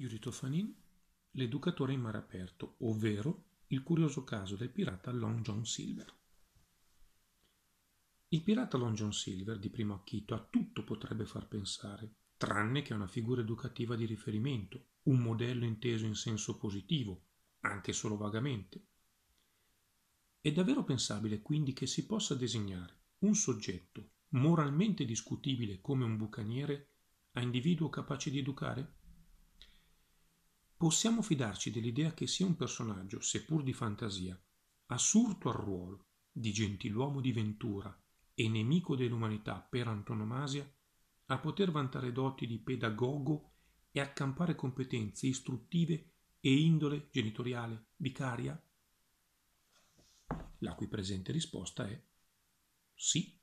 Yuritofanin, l'educatore in mare aperto, ovvero il curioso caso del pirata Long John Silver. Il pirata Long John Silver, di primo acchito, a tutto potrebbe far pensare, tranne che a una figura educativa di riferimento, un modello inteso in senso positivo, anche solo vagamente. È davvero pensabile quindi che si possa designare un soggetto moralmente discutibile come un bucaniere a individuo capace di educare? possiamo fidarci dell'idea che sia un personaggio, seppur di fantasia, assurdo al ruolo di gentiluomo di ventura e nemico dell'umanità per antonomasia, a poter vantare doti di pedagogo e accampare competenze istruttive e indole genitoriale vicaria? La cui presente risposta è sì.